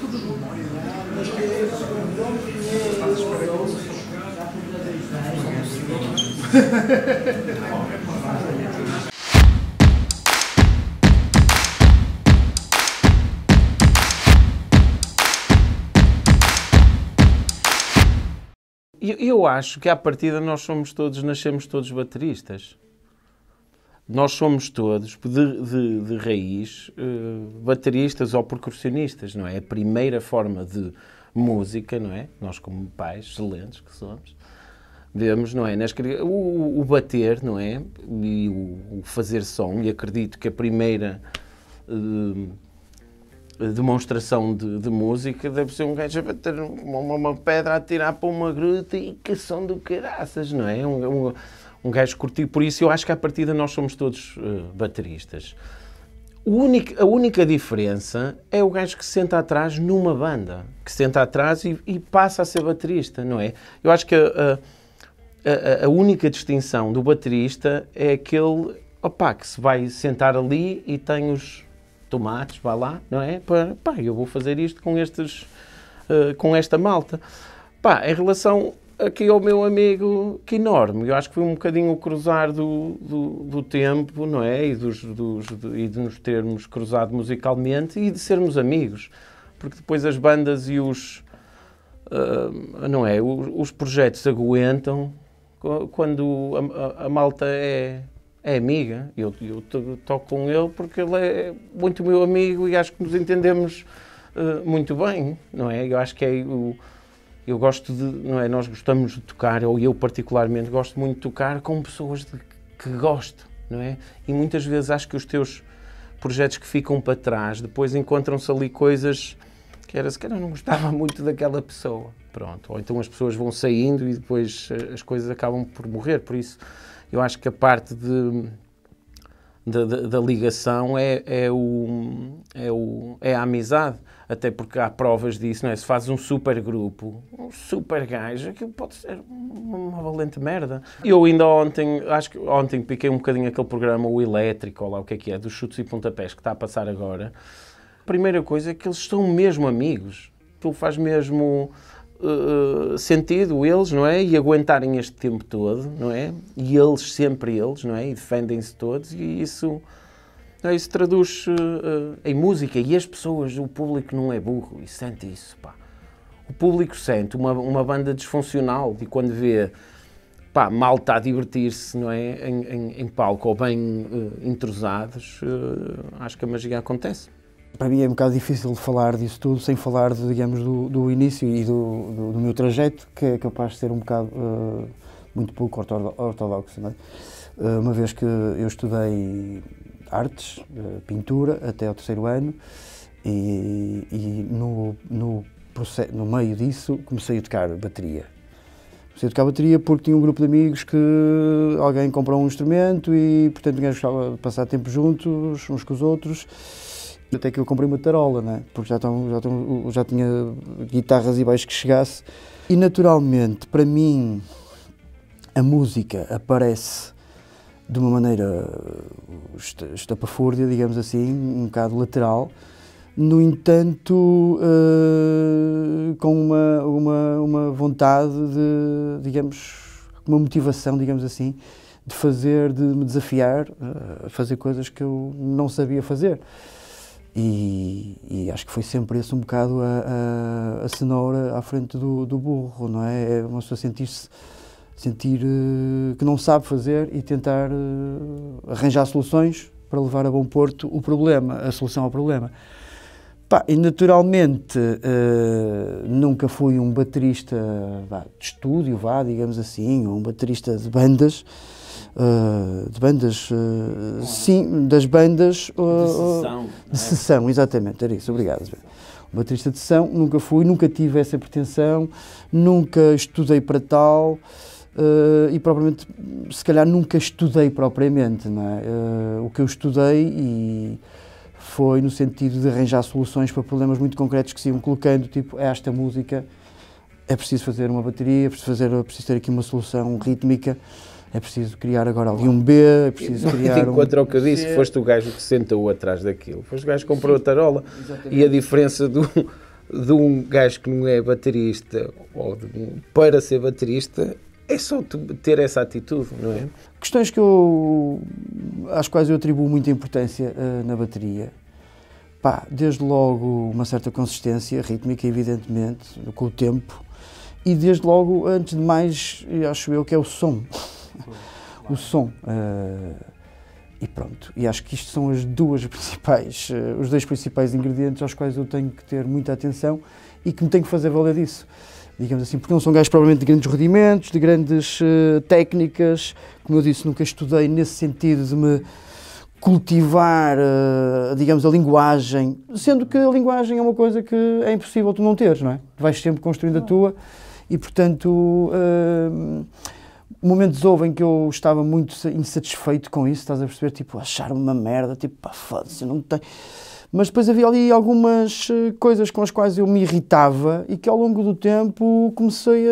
tudo junto. Eu acho que à partida nós somos todos, nascemos todos bateristas nós somos todos, de, de, de raiz, uh, bateristas ou percussionistas, não é? A primeira forma de música, não é? Nós, como pais excelentes que somos, vemos, não é? Nas, o, o bater, não é? E o, o, fazer som, e acredito que a primeira. Uh, demonstração de, de, música, deve ser um gajo a bater uma, uma pedra a tirar para uma gruta e que som do caraças, não é? Um, um, um gajo curtir. Por isso, eu acho que à partida nós somos todos uh, bateristas. Único, a única diferença é o gajo que senta atrás numa banda, que senta atrás e, e passa a ser baterista, não é? Eu acho que a, a, a única distinção do baterista é aquele opá, que se vai sentar ali e tem os tomates, vá lá, não é? Para, pá, eu vou fazer isto com estes, uh, com esta malta. Pá, em relação aqui ao meu amigo que enorme. Eu acho que foi um bocadinho o cruzar do, do, do tempo, não é? E, dos, dos, de, e de nos termos cruzado musicalmente e de sermos amigos. Porque depois as bandas e os. Uh, não é? Os, os, projetos aguentam quando a, a, a malta é, é amiga. Eu, eu toco com ele porque ele é muito meu amigo e acho que nos entendemos uh, muito bem, não é? Eu acho que é o eu gosto de, não é, nós gostamos de tocar, ou eu particularmente gosto muito de tocar com pessoas de, que gosto, não é? E muitas vezes acho que os teus projetos que ficam para trás, depois encontram-se ali coisas que era se calhar não gostava muito daquela pessoa, pronto. Ou então as pessoas vão saindo e depois eh, as coisas acabam por morrer, por isso eu acho que a parte de da, da, da ligação é, é, o, é, o, é a amizade. Até porque há provas disso, não é? Se fazes um super grupo, um super gajo, aquilo pode ser uma valente merda. Eu ainda ontem, acho que ontem piquei um bocadinho aquele programa, o Elétrico, ou lá o que é que é, dos chutes e pontapés, que está a passar agora. A primeira coisa é que eles são mesmo amigos. Tu faz mesmo eh, eh, sentido eles, não é? E aguentarem este tempo todo, não é? E eles, sempre eles, não é? E defendem-se todos e isso, é? isso traduz uh, em música. E as pessoas, o público não é burro e sente isso, pá. O público sente uma, uma banda disfuncional e quando vê pá, mal está a divertir-se, não é? Em, em, em, palco ou bem uh, uh, acho que a magia acontece para mim é um bocado difícil falar disso tudo sem falar, de, digamos, do, do, início e do, do, do, meu trajeto, que é capaz de ser um bocado uh, muito pouco ortodoxo. É? Uh, uma vez que eu estudei artes, uh, pintura, até ao terceiro ano, e, e no, no, no meio disso comecei a tocar bateria. Comecei a tocar bateria porque tinha um grupo de amigos que alguém comprou um instrumento e, portanto, ninguém gostava de passar tempo juntos uns com os outros até que eu comprei uma tarola, né? porque já, estão, já, já tinha guitarras e baixos que chegasse. E naturalmente, para mim, a música aparece de uma maneira uh, estapafúrdia, digamos assim, um bocado lateral, no entanto, uh, com uma, uma, uma vontade de, digamos, uma motivação, digamos assim, de fazer, de me desafiar uh, fazer coisas que eu não sabia fazer. E, e, acho que foi sempre esse um bocado a, a, a cenoura à frente do, do, burro, não é? É uma pessoa sentir-se sentir eh, que não sabe fazer e tentar eh, arranjar soluções para levar a bom porto o problema, a solução ao problema. Pá, e naturalmente uh, nunca fui um baterista de estúdio, vá, digamos assim, ou um baterista de bandas, Uh, de bandas, uh, sim, das bandas uh, de sessão. É? De é? sessão, exatamente, era isso, obrigado. O baterista de sessão, nunca fui, nunca tive essa pretensão, nunca estudei para tal e propriamente, se calhar nunca estudei propriamente, não é? o que eu estudei e foi no sentido de arranjar soluções para problemas muito concretos que se iam colocando, tipo, é esta música, é preciso fazer uma bateria, é preciso, fazer, é preciso ter aqui uma solução rítmica, é preciso criar agora ali um B, é preciso criar um... Enquanto o que eu disse, C. foste o gajo que senta o atrás daquilo, foste o gajo que comprou Sim, a tarola exatamente. e a diferença do, de um gajo que não é baterista ou de, para ser baterista é só ter essa atitude, não é? Questões que eu, às quais eu atribuo muita importância uh, na bateria. Pá, desde logo uma certa consistência rítmica, evidentemente, com o tempo, e desde logo, antes de mais, acho eu que é o som o som. Uh, e pronto, e acho que isto são as duas principais, uh, os dois principais ingredientes aos quais eu tenho que ter muita atenção e que me tenho que fazer valer disso. Digamos assim, porque não são gajos provavelmente de grandes rudimentos, de grandes uh, técnicas, como eu disse, nunca estudei nesse sentido de me cultivar, digamos, a linguagem, sendo que a linguagem é uma coisa que é impossível tu não teres, não é? Vais sempre construindo a tua e, portanto momentos houve em que eu estava muito insatisfeito com isso, estás a perceber? Tipo, achar uma merda, tipo, pá, foda-se, não tenho. Mas depois havia ali algumas eh, coisas com as quais eu me irritava e que ao longo do tempo comecei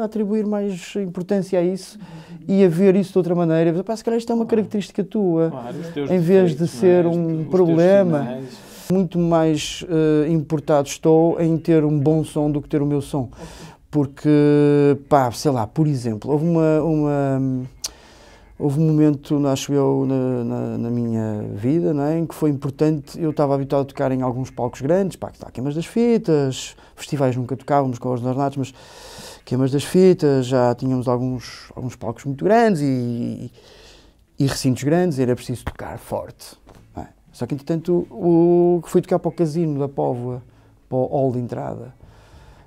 a atribuir mais importância a isso uhum. e a ver isso de outra maneira. Pensei, pá, se calhar isto é uma característica tua, claro, em vez de ser é? um problema muito mais uh, importado estou em ter um bom som do que ter o meu som. Porque, pá, sei lá, por exemplo, houve uma. uma houve um momento, acho eu, na, na, na minha vida, não é? em que foi importante, eu estava habituado a tocar em alguns palcos grandes, pá, que está Queimas das Fitas, festivais nunca tocávamos com os Natos, mas Queimas das Fitas, já tínhamos alguns, alguns palcos muito grandes e, e, e recintos grandes, e era preciso tocar forte. É? Só que, entretanto, o, fui tocar para o Casino da Póvoa, para o Hall de Entrada,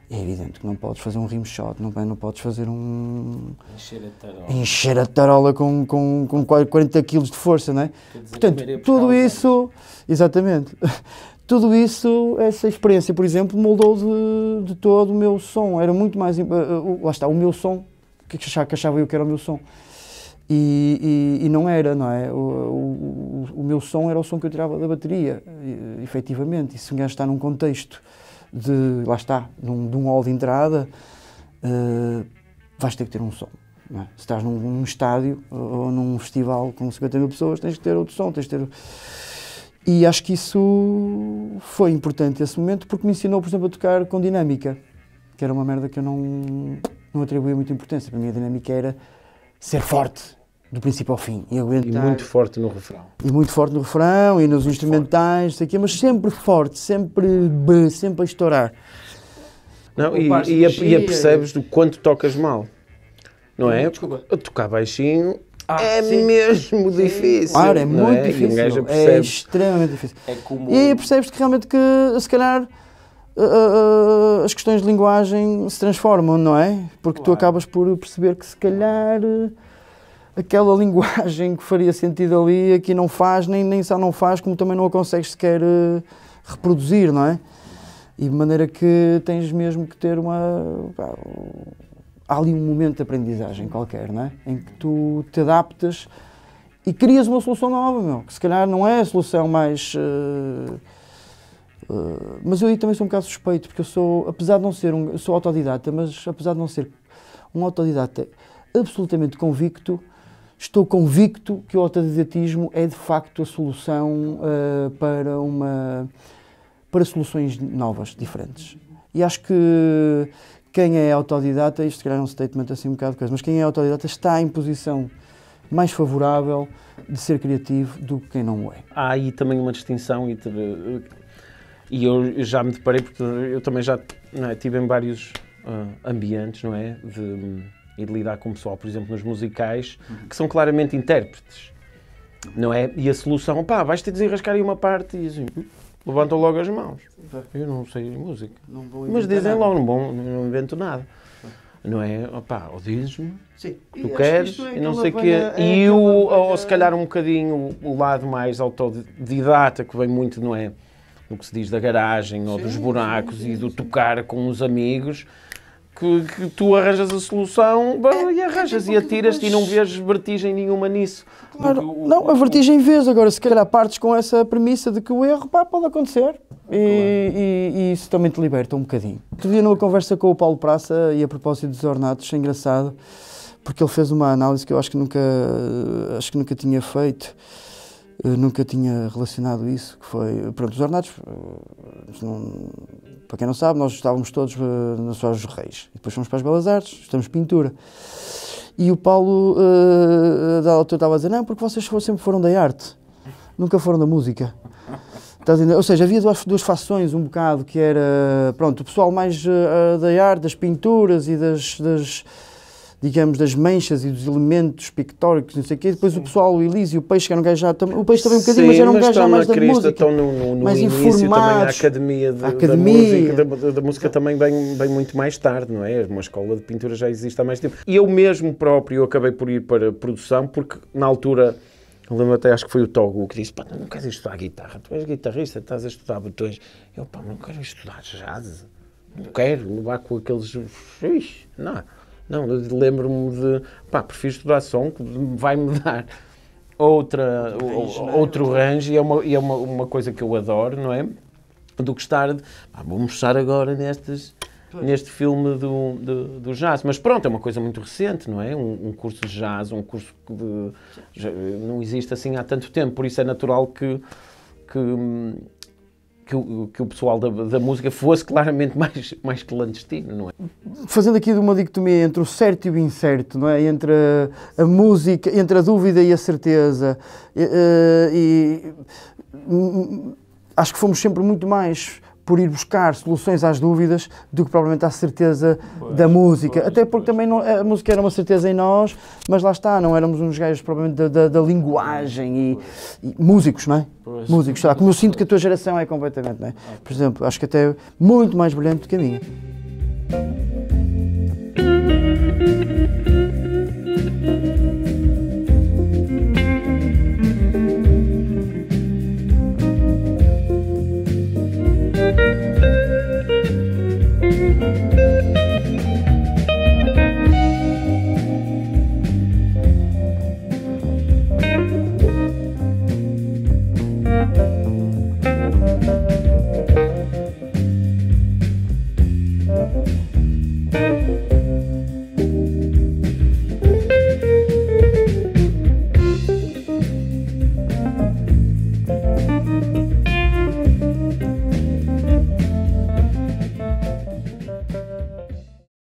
é evidente que não podes fazer um rimshot, não, é? não podes fazer um. Encher a tarola. Encher a tarola com, com, com 40 kg de força, não é? Portanto, tudo isso. Exatamente. Tudo isso, essa experiência, por exemplo, moldou de, de todo o meu som. Era muito mais. Eh, lá está, o meu som. O é que achava, que achava eu que era o meu som? E, e, e, não era, não é? O, o, o, meu som era o som que eu tirava da bateria, efetivamente. E se não gajo está num contexto de, lá está, num, de um hall de entrada, uh, vais ter que ter um som. É? Se estás num, num, estádio ou num festival com 50 mil pessoas, tens que ter outro som, tens que ter. E acho que isso foi importante esse momento porque me ensinou, por exemplo, a tocar com dinâmica, que era uma merda que eu não, não atribuía muita importância. Para mim, a dinâmica era ser forte, do princípio ao fim. E, aguentar, e muito forte no refrão. E muito forte no refrão e nos muito instrumentais, forte. sei quê, mas sempre forte, sempre bem, sempre a estourar. Não, e, e, a, e apercebes do quanto tocas mal, não é? Desculpa. tocar baixinho ah, é sim. mesmo difícil. Claro, é muito é? difícil. é extremamente difícil. É E percebes que realmente que, se calhar, Uh, uh, as questões de linguagem se transformam, não é? Porque claro. tu acabas por perceber que se calhar uh, aquela linguagem que faria sentido ali, aqui não faz, nem, nem só não faz, como também não a consegues sequer uh, reproduzir, não é? E de maneira que tens mesmo que ter uma. Pá, há ali um momento de aprendizagem qualquer, não é? Em que tu te adaptas e crias uma solução nova, meu, que se calhar não é a solução mais. Uh, uh, mas eu aí também sou um bocado suspeito, porque eu sou, apesar de não ser um. sou autodidata, mas apesar de não ser um autodidata absolutamente convicto, Estou convicto que o autodidatismo é de facto a solução uh, para, uma, para soluções novas, diferentes. E acho que quem é autodidata, isto se calhar é um statement assim um bocado de coisa, mas quem é autodidata está em posição mais favorável de ser criativo do que quem não é. Há aí também uma distinção entre. Eh, e eu já me deparei, porque eu também já estive é, tive em vários uh, ambientes, não é? De, e de lidar com o pessoal, por exemplo, nos musicais, que são claramente intérpretes, não é? E a solução, pá, vais ter de desenrascar aí uma parte e assim, levantam logo as mãos. Eu não sei música. Não Mas dizem logo, não, não invento nada. Não é? Opá, ou dizes-me, tu queres, é e não sei o quê. É e o, ou se calhar um bocadinho o lado mais autodidata, que vem muito, não é? no que se diz da garagem ou sim, dos buracos sim, sim, e do tocar com os amigos, que, que, tu arranjas a solução e arranjas é, e é tipo atiras-te mas... e não vês vertigem nenhuma nisso. Claro, o, o, não, a vertigem vês. Agora, se calhar partes com essa premissa de que o erro pá, pode acontecer e, claro. e, e, isso também te liberta um bocadinho. Outro dia numa conversa com o Paulo Praça e a propósito dos ornatos, é engraçado, porque ele fez uma análise que eu acho que nunca, acho que nunca tinha feito eh, nunca tinha relacionado isso, que foi, pronto, os ornatos, eh, não, para quem não sabe, nós estávamos todos na suas dos Reis, depois fomos para as Belas Artes, estamos pintura. E o Paulo, uh, da altura, estava a dizer, não, porque vocês sempre foram da arte, nunca foram da música. Tá Ou seja, havia duas, duas fações, um bocado, que era, pronto, o pessoal mais uh, da arte, das pinturas e das, das digamos, das manchas e dos elementos pictóricos, não sei o quê. Depois Sim. o pessoal, o Elise e o Peixe, que era um gajo já... O Peixe também um bocadinho, Sim, mas era um gajo já mais da crista, música. Estão no, no, no mais início também, a academia, de, a academia. Da, música, da, da música também bem, bem muito mais tarde, não é? Uma escola de pintura já existe há mais tempo. E eu mesmo próprio acabei por ir para produção, porque na altura... Eu lembro até, acho que foi o Togo que disse, pá, não queres estudar guitarra, tu és guitarrista, estás a estudar botões. Eu, pá, não quero estudar jazz, não quero, levar com aqueles... Ixi, não. Não, lembro-me de, pá, prefiro estudar som, que vai-me dar outra, range, é? outro range, e é, uma, e é uma, uma coisa que eu adoro, não é? Do que estar, de, pá, vou mostrar agora nestes neste filme do, do, do, jazz. Mas pronto, é uma coisa muito recente, não é? Um, um curso de jazz, um curso que não existe assim há tanto tempo, por isso é natural que, que hum, que o, que o pessoal da, da, música fosse claramente mais, mais clandestino, não é? Fazendo aqui uma dicotomia entre o certo e o incerto, não é? Entre a, a música, entre a dúvida e a certeza. E, eh, e, hum, hum, acho que fomos sempre muito mais por ir buscar soluções às dúvidas do que provavelmente à certeza pois, da música. Pois, Até porque pois. também não, a música era uma certeza em nós, mas lá está, não éramos uns gajos provavelmente da, da, da linguagem e, e, músicos, não é? Músicos, lá, como eu sinto que a tua geração é completamente, não é? Por exemplo, acho que até muito mais brilhante do que a minha.